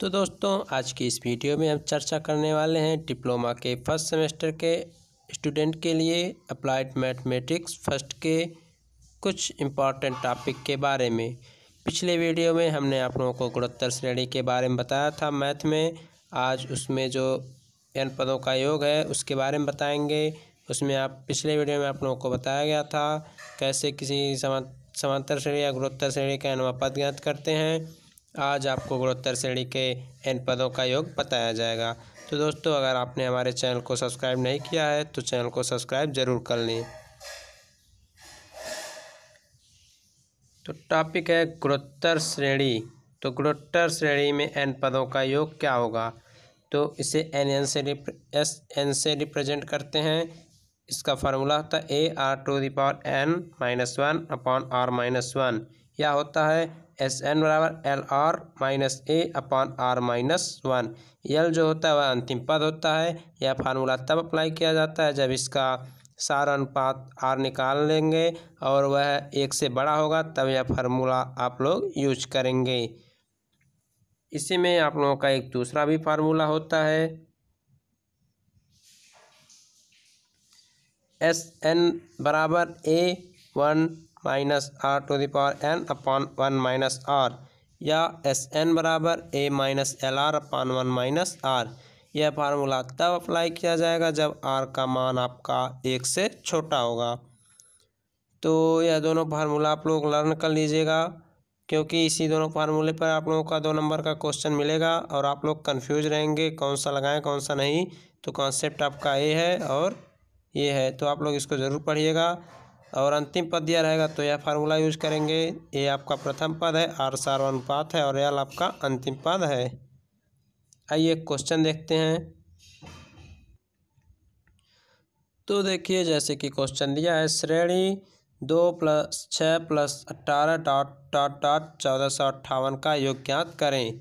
तो दोस्तों आज की इस वीडियो में हम चर्चा करने वाले हैं डिप्लोमा के फर्स्ट सेमेस्टर के स्टूडेंट के लिए अप्लाइड मैथमेटिक्स फर्स्ट के कुछ इम्पॉर्टेंट टॉपिक के बारे में पिछले वीडियो में हमने आप लोगों को गुणोत्तर श्रेणी के बारे में बताया था मैथ में आज उसमें जो एन पदों का योग है उसके बारे में बताएंगे उसमें आप पिछले वीडियो में आप लोगों को बताया गया था कैसे किसी समांतर श्रेणी या गुणोत्तर श्रेणी का एनवा पद ज्ञात करते हैं आज आपको गुणोत्तर श्रेणी के एन पदों का योग बताया जाएगा तो दोस्तों अगर आपने हमारे चैनल को सब्सक्राइब नहीं किया है तो चैनल को सब्सक्राइब ज़रूर कर लें तो टॉपिक है गुणोत्तर श्रेणी तो गुणोत्तर श्रेणी में एन पदों का योग क्या होगा तो इसे एन एन से एस एन से रिप्रेजेंट करते हैं इसका फार्मूला होता है a r to the power n minus one upon r minus one यह होता है एस एन बराबर l r minus a upon r minus one l जो होता है वह अंतिम पद होता है यह फार्मूला तब अप्लाई किया जाता है जब इसका सार अनुपात आर निकाल लेंगे और वह एक से बड़ा होगा तब यह फार्मूला आप लोग यूज करेंगे इसी में आप लोगों का एक दूसरा भी फार्मूला होता है एस एन बराबर a one minus r to the power n upon one minus r या एस एन बराबर a minus l r upon one minus r यह फार्मूला तब अप्लाई किया जाएगा जब आर का मान आपका एक से छोटा होगा तो यह दोनों फार्मूला आप लोग लर्न कर लीजिएगा क्योंकि इसी दोनों फार्मूले पर आप लोगों का दो नंबर का क्वेश्चन मिलेगा और आप लोग कन्फ्यूज रहेंगे कौन सा लगाएं कौन सा नहीं तो कॉन्सेप्ट आपका ए है और ये है तो आप लोग इसको ज़रूर पढ़िएगा और अंतिम पद दिया रहेगा तो यह फार्मूला यूज करेंगे ये आपका प्रथम पद है आर अनुपात है और एल आपका अंतिम पद है आइए क्वेश्चन देखते हैं तो देखिए जैसे कि क्वेश्चन दिया है श्रेणी दो प्लस छः प्लस अट्ठारह डॉट डॉट डॉट चौदह सौ अट्ठावन का योग ज्ञात करें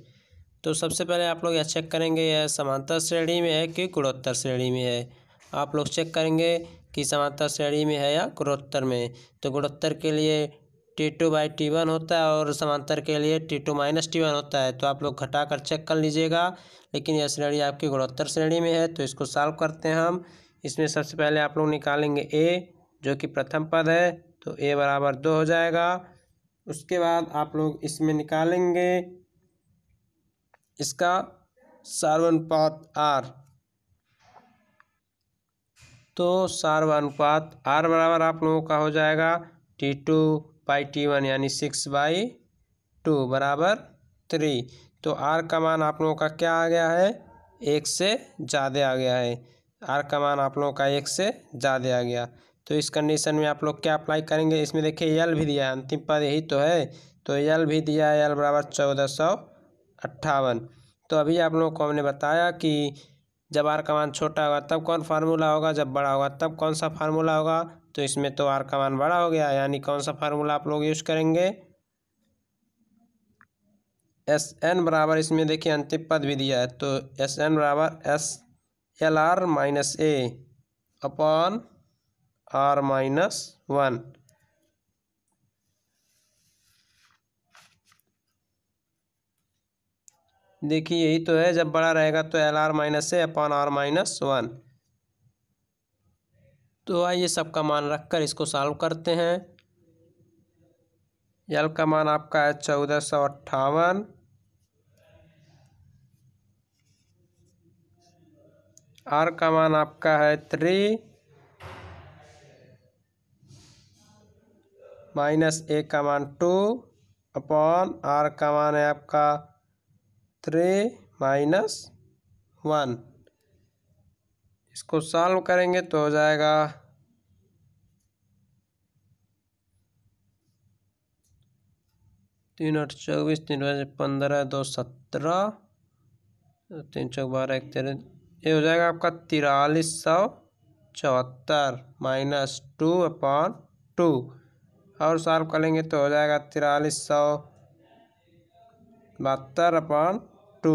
तो सबसे पहले आप लोग यह चेक करेंगे यह समांतर श्रेणी में है कि गुणोत्तर श्रेणी में है आप लोग चेक करेंगे कि समांतर श्रेणी में है या गुणोत्तर में तो गुणोत्तर के लिए t two by t one होता है और समांतर के लिए t two minus t one होता है तो आप लोग घटा कर चेक कर लीजिएगा लेकिन यह श्रेणी आपकी गुणोत्तर श्रेणी में है तो इसको सॉल्व करते हैं हम इसमें सबसे पहले आप लोग निकालेंगे ए जो कि प्रथम पद है तो ए बराबर दो हो जाएगा उसके बाद आप लोग इसमें निकालेंगे इसका सार्वन पात आर तो सार्वानुपात आर बराबर आप लोगों का हो जाएगा t two by t one यानी सिक्स बाई टू बराबर थ्री तो आर का मान आप लोगों का क्या आ गया है एक से ज़्यादा आ गया है आर का मान आप लोगों का एक से ज़्यादा आ गया तो इस कंडीशन में आप लोग क्या अप्लाई करेंगे इसमें देखिए यल भी दिया है अंतिम पद यही तो है तो यल भी दिया है यल बराबर चौदह सौ अट्ठावन तो अभी आप लोगों को हमने बताया कि जब आर का मान छोटा होगा तब कौन फार्मूला होगा जब बड़ा होगा तब कौन सा फार्मूला होगा तो इसमें तो आर का मान बड़ा हो गया यानी कौन सा फार्मूला आप लोग यूज़ करेंगे एस एन बराबर इसमें देखिए अंतिम पद भी दिया है तो एस एन बराबर s l r minus a upon r minus one देखिए यही तो है जब बड़ा रहेगा तो l r minus a upon r minus one तो आइए सबका मान रखकर इसको सॉल्व करते हैं एल का मान आपका है चौदह सौ अट्ठावन आर का मान आपका है थ्री माइनस ए का मान टू अपॉन आर का मान है आपका थ्री माइनस वन इसको सॉल्व करेंगे तो हो जाएगा तीन आठ चौबीस तीन बजे पंद्रह दो सत्रह तीन चौक बारह एक तेरह ये हो जाएगा आपका तिरालीस सौ चौहत्तर माइनस टू अपॉन टू और सॉल्व करेंगे तो हो जाएगा तिरालीस सौ बहत्तर अपॉन टू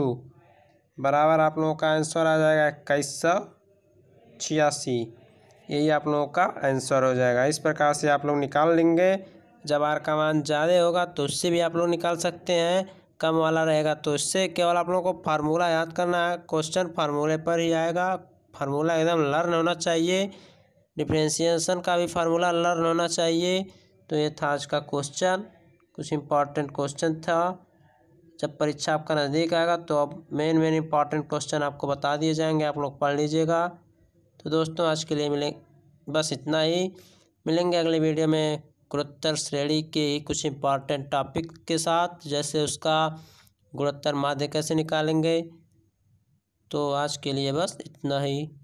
बराबर आप लोगों का आंसर आ जाएगा इक्कीस सौ छियासी यही आप लोगों का आंसर हो जाएगा इस प्रकार से आप लोग निकाल लेंगे जब आर का मान ज़्यादा होगा तो उससे भी आप लोग निकाल सकते हैं कम वाला रहेगा तो उससे केवल आप लोगों को फार्मूला याद करना है क्वेश्चन फार्मूले पर ही आएगा फार्मूला एकदम लर्न होना चाहिए डिफ्रेंसिएशन का भी फार्मूला लर्न होना चाहिए तो ये था आज का क्वेश्चन कुछ इंपॉर्टेंट क्वेश्चन था जब परीक्षा आपका नज़दीक आएगा तो अब मेन मेन इंपॉर्टेंट क्वेश्चन आपको बता दिए जाएंगे आप लोग पढ़ लीजिएगा तो दोस्तों आज के लिए मिलें बस इतना ही मिलेंगे अगले वीडियो में गुणोत्तर श्रेणी के कुछ इम्पॉर्टेंट टॉपिक के साथ जैसे उसका गुणोत्तर माध्य कैसे निकालेंगे तो आज के लिए बस इतना ही